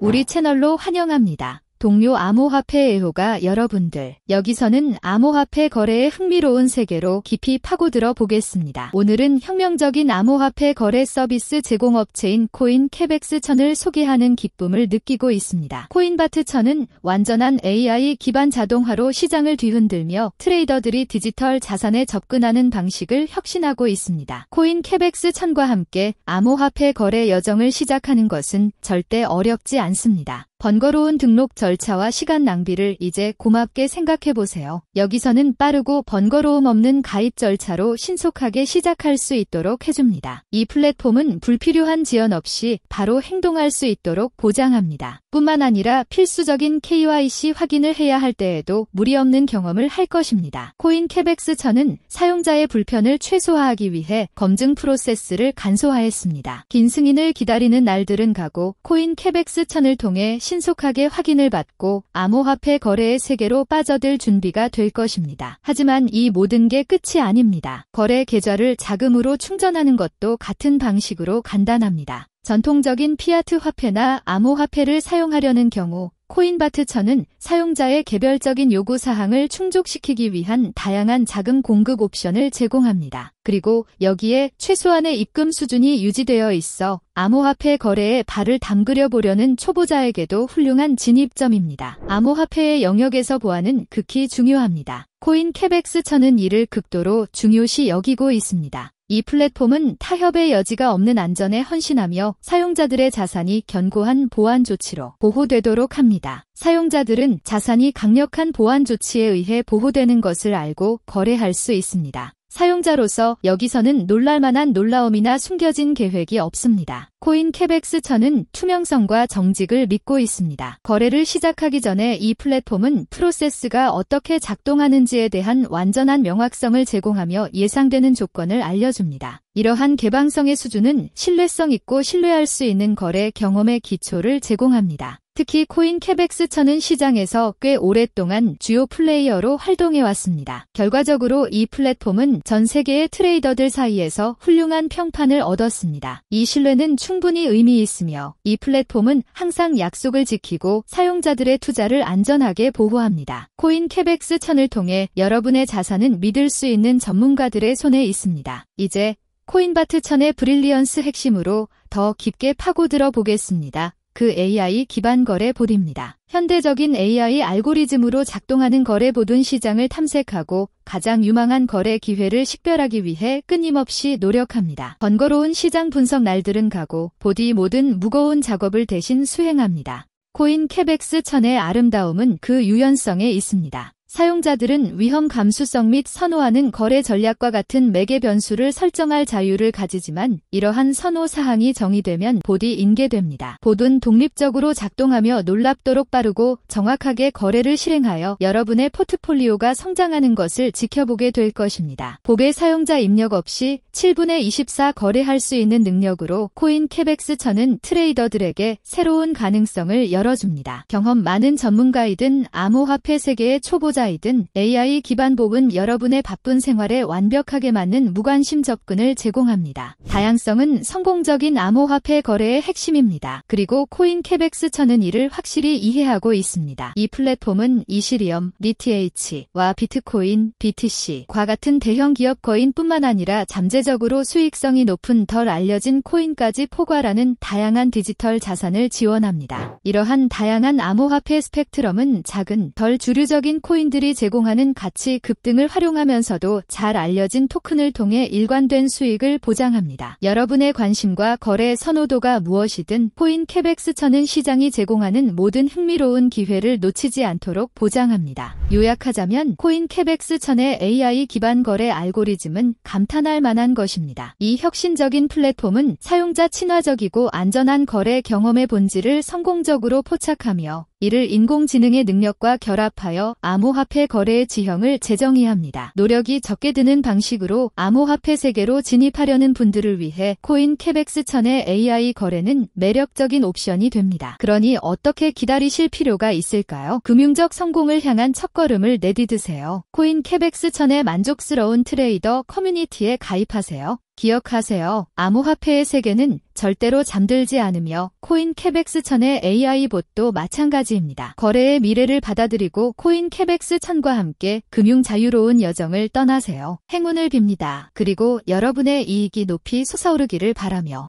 우리 아. 채널로 환영합니다. 동료 암호화폐 애호가 여러분들 여기서는 암호화폐 거래의 흥미로운 세계로 깊이 파고들어 보겠습니다. 오늘은 혁명적인 암호화폐 거래 서비스 제공업체인 코인 케벡스 천을 소개하는 기쁨을 느끼고 있습니다. 코인바트 천은 완전한 AI 기반 자동화로 시장을 뒤흔들며 트레이더들이 디지털 자산에 접근하는 방식을 혁신하고 있습니다. 코인 케벡스 천과 함께 암호화폐 거래 여정을 시작하는 것은 절대 어렵지 않습니다. 번거로운 등록 절차와 시간 낭비를 이제 고맙게 생각해보세요. 여기서는 빠르고 번거로움 없는 가입 절차로 신속하게 시작할 수 있도록 해줍니다. 이 플랫폼은 불필요한 지연 없이 바로 행동할 수 있도록 보장합니다. 뿐만 아니라 필수적인 KYC 확인을 해야 할 때에도 무리 없는 경험을 할 것입니다. 코인 케벡스천은 사용자의 불편을 최소화하기 위해 검증 프로세스를 간소화했습니다. 긴 승인을 기다리는 날들은 가고 코인 케벡스천을 통해 신속하게 확인을 받고 암호화폐 거래의 세계로 빠져들 준비가 될 것입니다. 하지만 이 모든 게 끝이 아닙니다. 거래 계좌를 자금으로 충전하는 것도 같은 방식으로 간단합니다. 전통적인 피아트 화폐나 암호 화폐를 사용하려는 경우 코인바트처는 사용자의 개별적인 요구 사항을 충족시키기 위한 다양한 자금 공급 옵션을 제공합니다. 그리고 여기에 최소한의 입금 수준이 유지되어 있어 암호화폐 거래에 발을 담그려 보려는 초보자에게도 훌륭한 진입점입니다. 암호화폐의 영역에서 보안은 극히 중요합니다. 코인 케벡스천은 이를 극도로 중요시 여기고 있습니다. 이 플랫폼은 타협의 여지가 없는 안전에 헌신하며 사용자들의 자산이 견고한 보안 조치로 보호되도록 합니다. 사용자들은 자산이 강력한 보안 조치에 의해 보호되는 것을 알고 거래할 수 있습니다. 사용자로서 여기서는 놀랄만한 놀라움이나 숨겨진 계획이 없습니다. 코인캐벡스처는 투명성과 정직을 믿고 있습니다. 거래를 시작하기 전에 이 플랫폼은 프로세스가 어떻게 작동하는지에 대한 완전한 명확성을 제공하며 예상되는 조건을 알려줍니다. 이러한 개방성의 수준은 신뢰성 있고 신뢰할 수 있는 거래 경험의 기초를 제공합니다. 특히 코인 케벡스천은 시장에서 꽤 오랫동안 주요 플레이어로 활동해왔습니다. 결과적으로 이 플랫폼은 전 세계의 트레이더들 사이에서 훌륭한 평판을 얻었습니다. 이 신뢰는 충분히 의미 있으며 이 플랫폼은 항상 약속을 지키고 사용자들의 투자를 안전하게 보호합니다. 코인 케벡스천을 통해 여러분의 자산은 믿을 수 있는 전문가들의 손에 있습니다. 이제 코인바트 천의 브릴리언스 핵심으로 더 깊게 파고들어 보겠습니다. 그 AI 기반 거래 보드입니다. 현대적인 AI 알고리즘으로 작동하는 거래 보든 시장을 탐색하고 가장 유망한 거래 기회를 식별하기 위해 끊임없이 노력합니다. 번거로운 시장 분석 날들은 가고 보디 모든 무거운 작업을 대신 수행합니다. 코인 캐벡스 천의 아름다움은 그 유연성에 있습니다. 사용자들은 위험 감수성 및 선호하는 거래 전략과 같은 매개 변수를 설정할 자유를 가지지만 이러한 선호 사항이 정의되면 보디 인계됩니다. 보든 독립적으로 작동하며 놀랍도록 빠르고 정확하게 거래를 실행하여 여러분의 포트폴리오가 성장하는 것을 지켜보게 될 것입니다. 보게 사용자 입력 없이 7분의 24 거래할 수 있는 능력으로 코인 케벡스 천은 트레이더들에게 새로운 가능성을 열어줍니다. 경험 많은 전문가이든 암호화폐 세계의 초보자이든 AI 기반 복은 여러분의 바쁜 생활에 완벽하게 맞는 무관심 접근을 제공합니다. 다양성은 성공적인 암호화폐 거래의 핵심입니다. 그리고 코인 케벡스 천은 이를 확실히 이해하고 있습니다. 이 플랫폼은 이시리엄, BTH와 비트코인, BTC과 같은 대형 기업 거인뿐만 아니라 잠재 상대적으로 수익성이 높은 덜 알려진 코인까지 포괄하는 다양한 디지털 자산을 지원합니다. 이러한 다양한 암호화폐 스펙트럼은 작은 덜 주류적인 코인들이 제공하는 가치 급등을 활용하면서도 잘 알려진 토큰을 통해 일관된 수익을 보장합니다. 여러분의 관심과 거래 선호도가 무엇이든 코인 캐백스천은 시장이 제공하는 모든 흥미로운 기회를 놓치지 않도록 보장합니다. 요약하자면 코인 캐백스천의 AI 기반 거래 알고리즘은 감탄할 만한 것입니다. 이 혁신적인 플랫폼은 사용자 친화적이고 안전한 거래 경험의 본질을 성공적으로 포착하며 이를 인공지능의 능력과 결합하여 암호화폐 거래의 지형을 재정의합니다. 노력이 적게 드는 방식으로 암호화폐 세계로 진입하려는 분들을 위해 코인 케벡스 천의 AI 거래는 매력적인 옵션이 됩니다. 그러니 어떻게 기다리실 필요가 있을까요? 금융적 성공을 향한 첫걸음을 내디드세요. 코인 케벡스 천의 만족스러운 트레이더 커뮤니티에 가입하세요. 기억하세요. 암호화폐의 세계는 절대로 잠들지 않으며 코인 케벡스 천의 AI 봇도 마찬가지입니다. 거래의 미래를 받아들이고 코인 케벡스 천과 함께 금융 자유로운 여정을 떠나세요. 행운을 빕니다. 그리고 여러분의 이익이 높이 솟아오르기를 바라며